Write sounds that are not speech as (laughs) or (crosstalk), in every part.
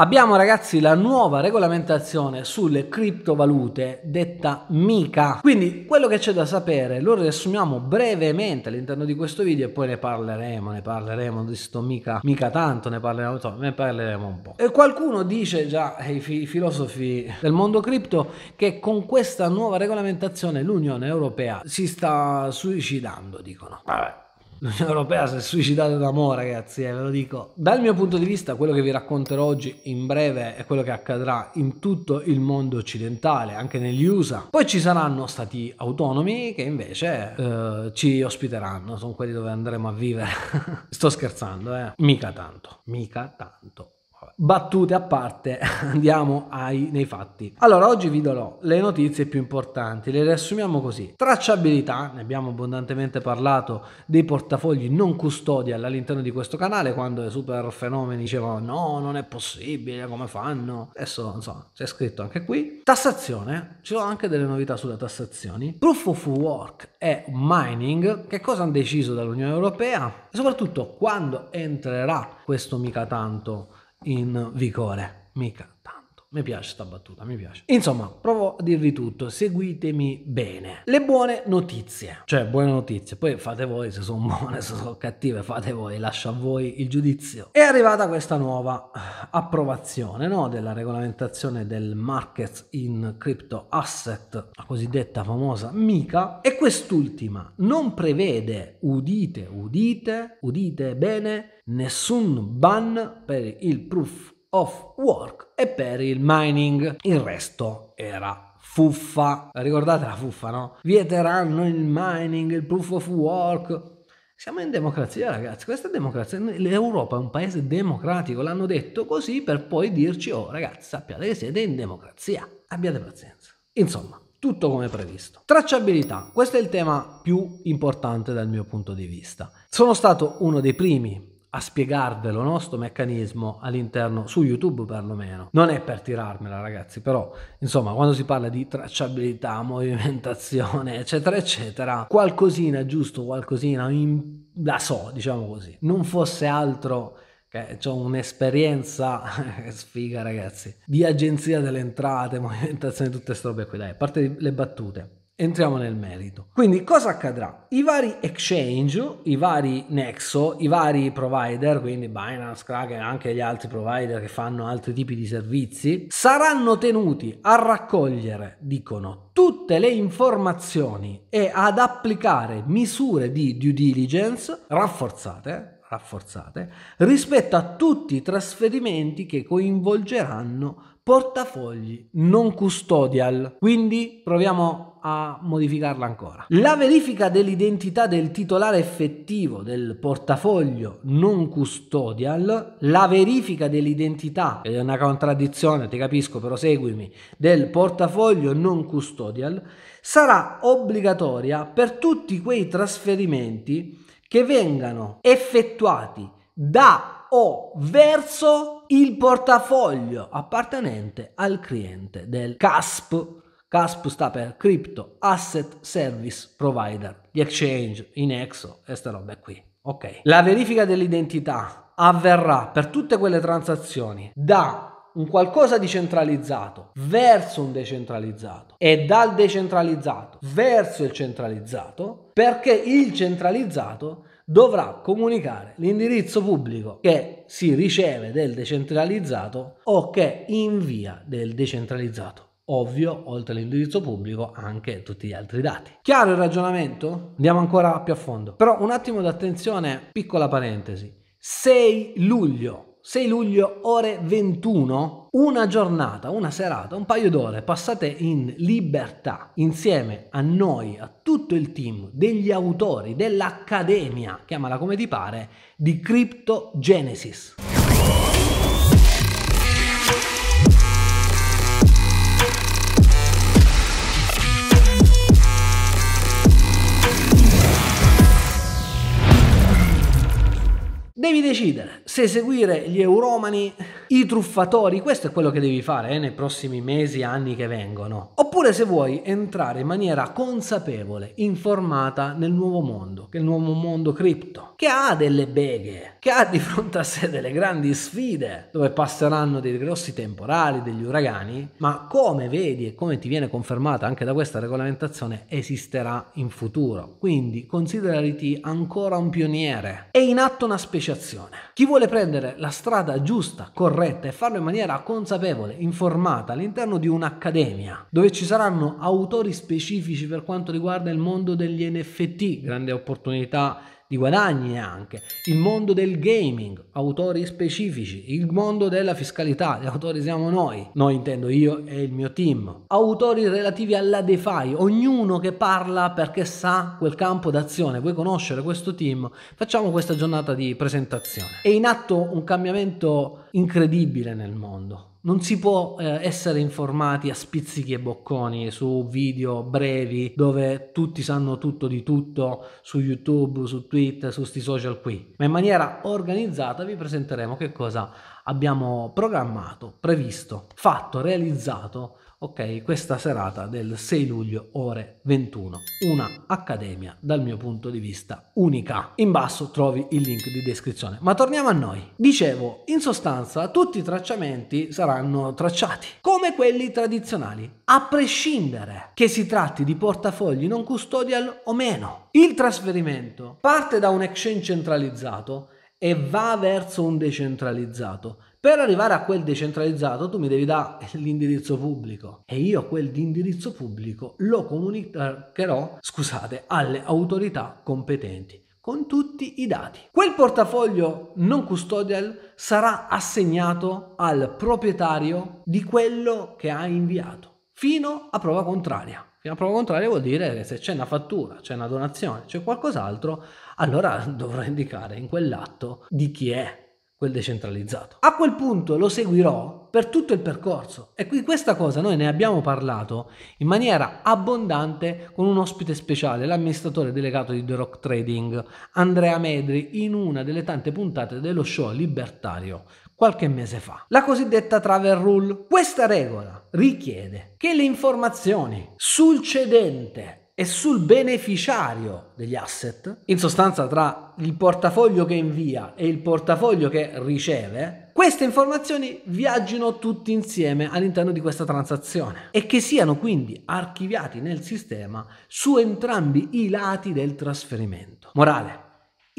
Abbiamo ragazzi la nuova regolamentazione sulle criptovalute detta MICA. Quindi quello che c'è da sapere lo riassumiamo brevemente all'interno di questo video e poi ne parleremo, ne parleremo di sto mica, mica tanto, ne parleremo, insomma, ne parleremo un po'. E qualcuno dice già, eh, i, fi- filosofi del mondo cripto, che con questa nuova regolamentazione l'Unione Europea si sta suicidando, dicono. Vabbè L'Unione Europea si è suicidata d'amore, ragazzi, eh, ve lo dico. Dal mio punto di vista, quello che vi racconterò oggi in breve è quello che accadrà in tutto il mondo occidentale, anche negli USA. Poi ci saranno stati autonomi che invece eh, ci ospiteranno, sono quelli dove andremo a vivere. (laughs) Sto scherzando, eh. Mica tanto, mica tanto battute a parte, (laughs) andiamo ai, nei fatti. Allora, oggi vi darò le notizie più importanti, le riassumiamo così. Tracciabilità, ne abbiamo abbondantemente parlato, dei portafogli non custodi all'interno di questo canale, quando i super fenomeni dicevano no, non è possibile, come fanno? Adesso, non so c'è scritto anche qui. Tassazione, ci sono anche delle novità sulle tassazioni. Proof of work e mining, che cosa hanno deciso dall'Unione Europea? E soprattutto, quando entrerà questo mica tanto in vigore, mica mi piace sta battuta, mi piace. Insomma, provo a dirvi tutto, seguitemi bene. Le buone notizie, cioè buone notizie, poi fate voi se sono buone, se sono cattive, fate voi, lascio a voi il giudizio. È arrivata questa nuova approvazione no, della regolamentazione del market in crypto asset, la cosiddetta famosa MICA, e quest'ultima non prevede, udite, udite, udite bene, nessun ban per il proof of Work e per il mining. Il resto era fuffa. Ricordate la fuffa, no? Vieteranno il mining, il proof of work. Siamo in democrazia, ragazzi. Questa è democrazia. L'Europa è un paese democratico. L'hanno detto così per poi dirci: Oh, ragazzi, sappiate che siete in democrazia. Abbiate pazienza. Insomma, tutto come previsto. Tracciabilità. Questo è il tema più importante dal mio punto di vista. Sono stato uno dei primi a spiegarvelo, no? Sto meccanismo all'interno, su YouTube perlomeno. Non è per tirarmela, ragazzi, però, insomma, quando si parla di tracciabilità, (laughs) movimentazione, eccetera, eccetera, qualcosina giusto, qualcosina in... la so, diciamo così. Non fosse altro che ho cioè, un'esperienza (laughs) sfiga ragazzi di agenzia delle entrate (laughs) movimentazione tutte queste robe qui dai a parte le battute entriamo nel merito. Quindi cosa accadrà? I vari exchange, i vari nexo, i vari provider, quindi Binance, Kraken e anche gli altri provider che fanno altri tipi di servizi, saranno tenuti a raccogliere, dicono, tutte le informazioni e ad applicare misure di due diligence rafforzate rafforzate rispetto a tutti i trasferimenti che coinvolgeranno portafogli non custodial. Quindi proviamo a modificarla ancora. La verifica dell'identità del titolare effettivo del portafoglio non custodial, la verifica dell'identità, è una contraddizione, ti capisco, però seguimi, del portafoglio non custodial sarà obbligatoria per tutti quei trasferimenti che vengano effettuati da o verso il portafoglio appartenente al cliente del CASP CASP sta per Crypto Asset Service Provider, gli exchange, in Exo e sta roba qui. Ok. La verifica dell'identità avverrà per tutte quelle transazioni da un qualcosa di centralizzato verso un decentralizzato e dal decentralizzato verso il centralizzato perché il centralizzato dovrà comunicare l'indirizzo pubblico che si riceve del decentralizzato o che invia del decentralizzato ovvio, oltre all'indirizzo pubblico, anche tutti gli altri dati. Chiaro il ragionamento? Andiamo ancora più a fondo. Però un attimo d'attenzione, piccola parentesi. 6 luglio, 6 luglio ore 21, una giornata, una serata, un paio d'ore passate in libertà insieme a noi, a tutto il team degli autori dell'Accademia, chiamala come ti pare, di Crypto Genesis. Devi decidere se seguire gli euromani, i truffatori, questo è quello che devi fare eh, nei prossimi mesi, anni che vengono, oppure oppure se vuoi entrare in maniera consapevole, informata nel nuovo mondo, che è il nuovo mondo cripto, che ha delle beghe, che ha di fronte a sé delle grandi sfide, dove passeranno dei grossi temporali, degli uragani, ma come vedi e come ti viene confermata anche da questa regolamentazione, esisterà in futuro. Quindi considerati ancora un pioniere. È in atto una speciazione. Chi vuole prendere la strada giusta, corretta e farlo in maniera consapevole, informata all'interno di un'accademia, dove ci saranno autori specifici per quanto riguarda il mondo degli NFT, grande opportunità di guadagni anche, il mondo del gaming, autori specifici, il mondo della fiscalità, gli autori siamo noi, noi intendo io e il mio team, autori relativi alla DeFi, ognuno che parla perché sa quel campo d'azione, vuoi conoscere questo team, facciamo questa giornata di presentazione. È in atto un cambiamento incredibile nel mondo non si può eh, essere informati a spizzichi e bocconi su video brevi dove tutti sanno tutto di tutto su YouTube, su Twitter, su sti social qui, ma in maniera organizzata vi presenteremo che cosa abbiamo programmato, previsto, fatto, realizzato ok, questa serata del 6 luglio ore 21, una accademia dal mio punto di vista unica. In basso trovi il link di descrizione. Ma torniamo a noi. Dicevo, in sostanza tutti i tracciamenti saranno tracciati come quelli tradizionali, a prescindere che si tratti di portafogli non custodial o meno. Il trasferimento parte da un exchange centralizzato e va verso un decentralizzato. Per arrivare a quel decentralizzato tu mi devi dare (laughs) l'indirizzo pubblico e io quel indirizzo pubblico lo comunicherò, scusate, alle autorità competenti con tutti i dati. Quel portafoglio non custodial sarà assegnato al proprietario di quello che ha inviato fino a prova contraria. Fino a prova contraria vuol dire che se c'è una fattura, c'è una donazione, c'è qualcos'altro, allora (laughs) dovrò indicare in quell'atto di chi è quel decentralizzato. A quel punto lo seguirò per tutto il percorso e qui questa cosa noi ne abbiamo parlato in maniera abbondante con un ospite speciale, l'amministratore delegato di The Rock Trading, Andrea Medri, in una delle tante puntate dello show Libertario qualche mese fa. La cosiddetta travel rule, questa regola richiede che le informazioni sul cedente e sul beneficiario degli asset, in sostanza tra il portafoglio che invia e il portafoglio che riceve, queste informazioni viaggino tutti insieme all'interno di questa transazione e che siano quindi archiviati nel sistema su entrambi i lati del trasferimento. Morale,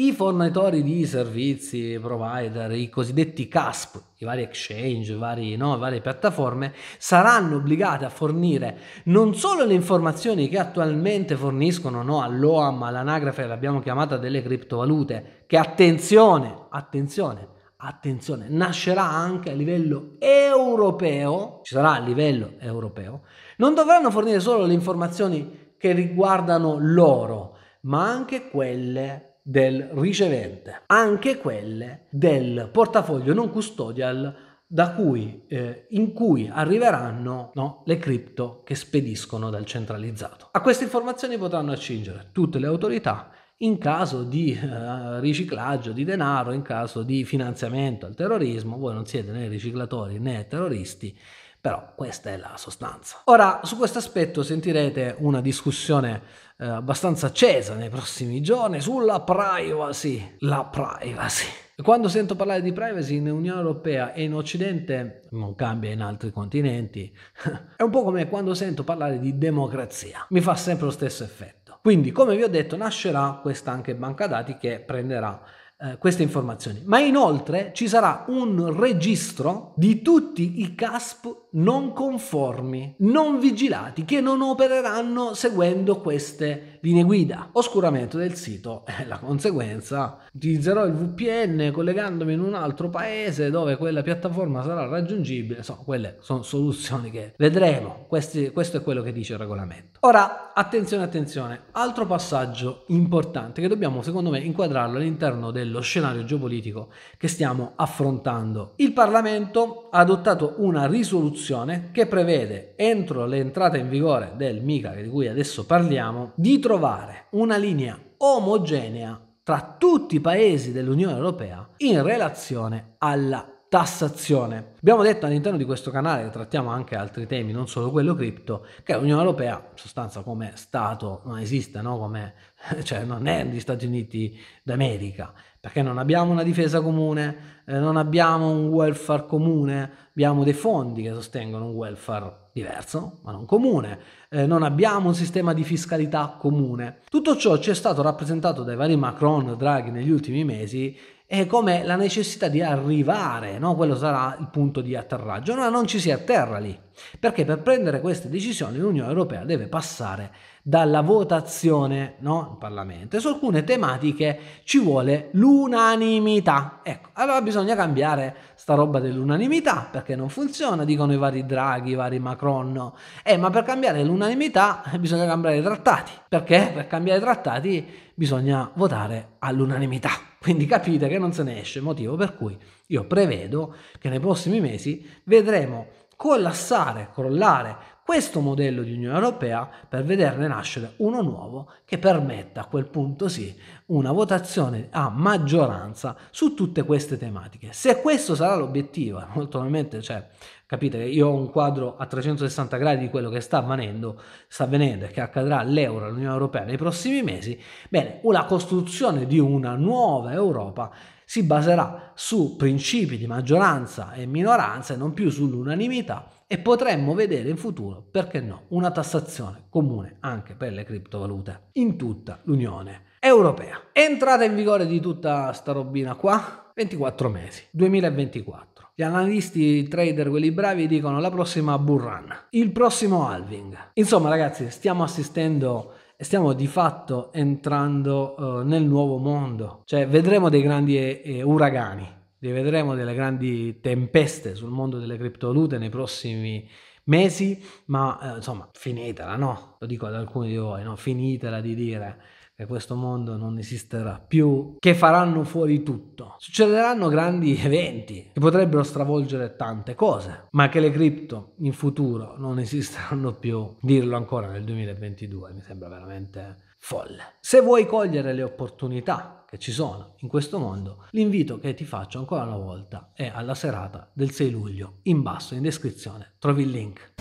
i fornitori di servizi provider, i cosiddetti CASP, i vari exchange, vari, no, varie piattaforme, saranno obbligati a fornire non solo le informazioni che attualmente forniscono no, all'OAM, all'anagrafe, l'abbiamo chiamata delle criptovalute, che attenzione, attenzione, attenzione, nascerà anche a livello europeo, ci sarà a livello europeo, non dovranno fornire solo le informazioni che riguardano loro, ma anche quelle del ricevente, anche quelle del portafoglio non custodial da cui, eh, in cui arriveranno no, le cripto che spediscono dal centralizzato. A queste informazioni potranno accingere tutte le autorità in caso di eh, riciclaggio di denaro, in caso di finanziamento al terrorismo, voi non siete né riciclatori né terroristi, però questa è la sostanza. Ora, su questo aspetto sentirete una discussione eh, abbastanza accesa nei prossimi giorni sulla privacy. La privacy. Quando sento parlare di privacy in Unione Europea e in Occidente, non cambia in altri continenti, (laughs) è un po' come quando sento parlare di democrazia. Mi fa sempre lo stesso effetto. Quindi, come vi ho detto, nascerà questa anche banca dati che prenderà eh, queste informazioni. Ma inoltre ci sarà un registro di tutti i CASP non conformi, non vigilati, che non opereranno seguendo queste linee guida. Oscuramento del sito è (laughs) eh, la conseguenza. Utilizzerò il VPN collegandomi in un altro paese dove quella piattaforma sarà raggiungibile. Insomma, quelle sono soluzioni che vedremo. Questi, questo è quello che dice il regolamento. Ora, attenzione, attenzione. Altro passaggio importante che dobbiamo, secondo me, inquadrarlo all'interno dello scenario geopolitico che stiamo affrontando. Il Parlamento ha adottato una risoluzione che prevede, entro l'entrata in vigore del MICA, di cui adesso parliamo, di trovare trovare una linea omogenea tra tutti i paesi dell'Unione Europea in relazione alla tassazione. Abbiamo detto all'interno di questo canale che trattiamo anche altri temi, non solo quello cripto, che l'Unione Europea, in sostanza come Stato, non esiste, no? come, (laughs) cioè non è gli Stati Uniti d'America perché non abbiamo una difesa comune, eh, non abbiamo un welfare comune, abbiamo dei fondi che sostengono un welfare diverso, ma non comune, eh, non abbiamo un sistema di fiscalità comune. Tutto ciò ci è stato rappresentato dai vari Macron, e Draghi negli ultimi mesi e come la necessità di arrivare, no? quello sarà il punto di atterraggio, no, non ci si atterra lì, perché per prendere queste decisioni l'Unione Europea deve passare dalla votazione no, in Parlamento e su alcune tematiche ci vuole l'unanimità. Ecco, allora bisogna cambiare sta roba dell'unanimità perché non funziona, dicono i vari Draghi, i vari Macron. No. Eh, ma per cambiare l'unanimità (laughs) bisogna cambiare i trattati, perché per cambiare i trattati bisogna votare all'unanimità. Quindi capite che non se ne esce, motivo per cui io prevedo che nei prossimi mesi vedremo collassare, crollare questo modello di Unione Europea per vederne nascere uno nuovo che permetta a quel punto sì una votazione a maggioranza su tutte queste tematiche. Se questo sarà l'obiettivo, (laughs) molto probabilmente, cioè, capite, che io ho un quadro a 360 gradi di quello che sta avvenendo, sta avvenendo e che accadrà all'euro all'Unione Europea nei prossimi mesi, bene, la costruzione di una nuova Europa si baserà su principi di maggioranza e minoranza e non più sull'unanimità e potremmo vedere in futuro, perché no, una tassazione comune anche per le criptovalute in tutta l'Unione Europea. Entrata in vigore di tutta sta robina qua, 24 mesi, 2024. Gli analisti, i trader, quelli bravi dicono la prossima bull run, il prossimo halving. Insomma ragazzi, stiamo assistendo stiamo di fatto entrando eh, nel nuovo mondo, cioè vedremo dei grandi eh, eh uragani, vedremo delle grandi tempeste sul mondo delle criptovalute nei prossimi mesi, ma eh, insomma finitela, no? Lo dico ad alcuni di voi, no? Finitela di dire che questo mondo non esisterà più, che faranno fuori tutto. Succederanno grandi (laughs) eventi che potrebbero stravolgere tante cose, ma che le cripto in futuro non (laughs) esisteranno più. Dirlo ancora nel 2022 mi sembra veramente folle. Se vuoi cogliere le opportunità che ci sono in questo mondo, l'invito che ti faccio ancora una volta è alla serata del 6 luglio. In basso in descrizione trovi il link.